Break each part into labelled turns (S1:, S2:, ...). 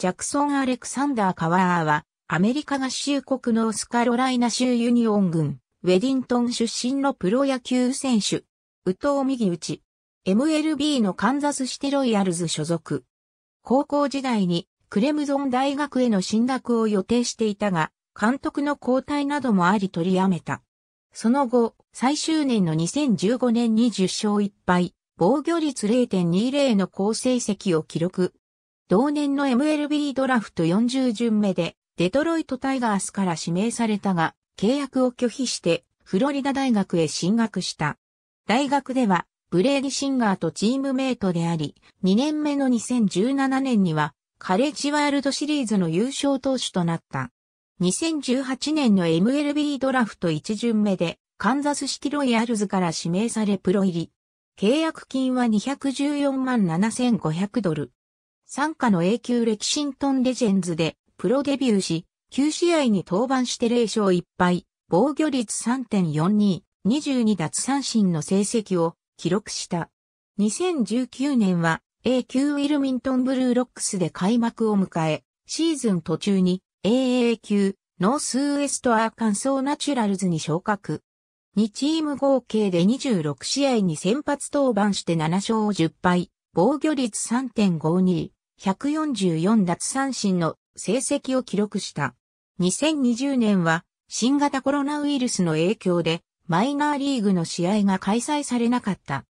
S1: ジャクソン・アレクサンダー・カワーは、アメリカ合衆国ノースカロライナ州ユニオン軍、ウェディントン出身のプロ野球選手、宇藤右打ち、MLB のカンザスシテロイヤルズ所属。高校時代にクレムゾン大学への進学を予定していたが、監督の交代などもあり取りやめた。その後、最終年の2015年に10勝1敗、防御率0.20の好成績を記録。同年の MLB ドラフト40巡目で、デトロイトタイガースから指名されたが、契約を拒否して、フロリダ大学へ進学した。大学では、ブレーディ・シンガーとチームメイトであり、2年目の2017年には、カレッジワールドシリーズの優勝投手となった。2018年の MLB ドラフト1巡目で、カンザスシティロイヤルズから指名されプロ入り。契約金は214万7500ドル。参加の永久レキシントンレジェンズでプロデビューし、9試合に登板して0勝1敗、防御率3.42、22奪三振の成績を記録した。2019年は A 級ウィルミントンブルーロックスで開幕を迎え、シーズン途中に AA 級ノースウエストアーカンソーナチュラルズに昇格。2チーム合計で26試合に先発登板して7勝10敗、防御率3.52、144奪三振の成績を記録した。2020年は新型コロナウイルスの影響でマイナーリーグの試合が開催されなかった。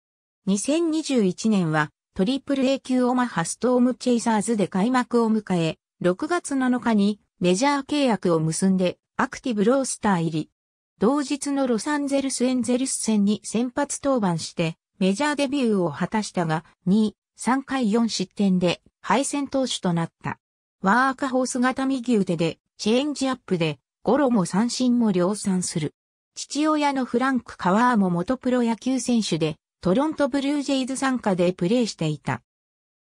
S1: 2021年はトリプル A 級オマハストームチェイサーズで開幕を迎え、6月7日にメジャー契約を結んでアクティブロースター入り。同日のロサンゼルスエンゼルス戦に先発登板してメジャーデビューを果たしたが2、3回4失点で敗戦投手となった。ワーカホース型右腕で、チェンジアップで、ゴロも三振も量産する。父親のフランク・カワーも元プロ野球選手で、トロントブルージェイズ参加でプレーしていた。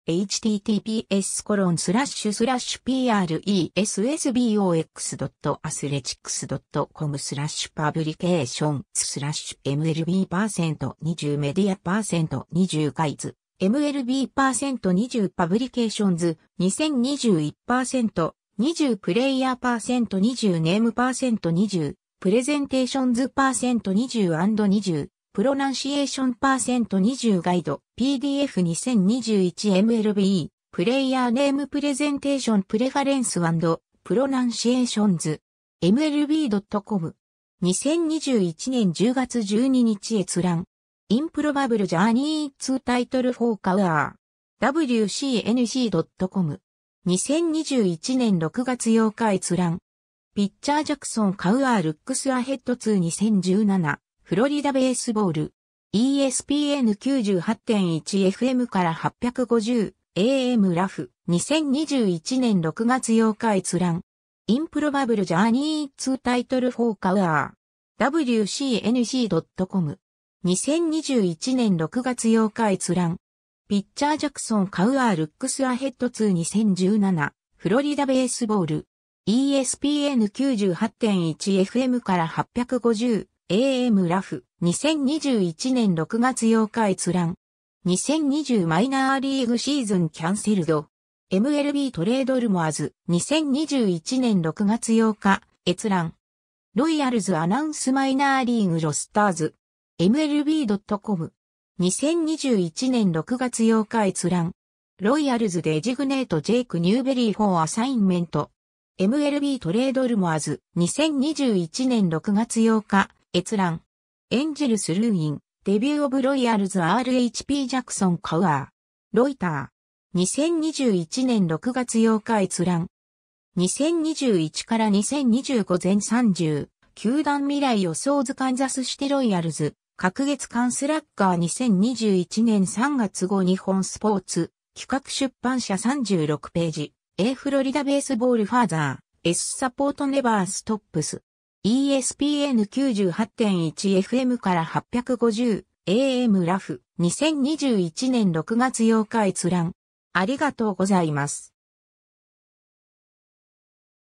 S1: https コロンスラッシュスラッシュ presbox.athletics.com スラッシュパブリケーションスラッシュ MLB パーセント20メディアパーセント20ガイズ MLB%20 パブリケーションズ、2021%、20プレイヤーパーセント20ネームパーセント20プレゼンテーションズパーセント 20&20 プロナンシエーションパーセント20ガイド PDF2021MLB プレイヤーネームプレゼンテーションプレファレンスプロナンシエーションズ MLB.com 2021年10月12日閲覧インプロバブルジャーニー2タイトルフォーカウアー。wcnc.com。2021年6月8日閲覧。ピッチャージャクソン・カウアー・ルックス・アヘッド22017フロリダ・ベースボール ESPN98.1FM から 850AM ラフ2021年6月8日閲覧インプロバブルジャーニー2タイトルフォーカウアー WCNC.com 2021年6月8日閲覧。ピッチャージャクソン・カウアー・ルックス・アヘッド22017フロリダ・ベースボール ESPN98.1FM から 850AM ラフ2021年6月8日閲覧2020マイナーリーグシーズンキャンセルド MLB トレードルモアズ2021年6月8日閲覧ロイヤルズアナウンスマイナーリーグロスターズ MLB.com。2021年6月8日閲覧。ロイヤルズデエジグネート・ジェイク・ニューベリー・フォー・アサインメント。MLB トレードルモアズ。2021年6月8日閲覧。エンジェルス・ルーイン。デビュー・オブ・ロイヤルズ RHP・ ジャクソン・カウアー。ロイター。2021年6月8日閲覧。2021から2025前30。球団未来予想図カンザスシテロイヤルズ。各月間スラッガー2021年3月号日本スポーツ、企画出版社36ページ、A フロリダベースボールファーザー、S サポートネバーストップス、ESPN98.1FM から850、AM ラフ、2021年6月8日閲覧。ありがとうございます。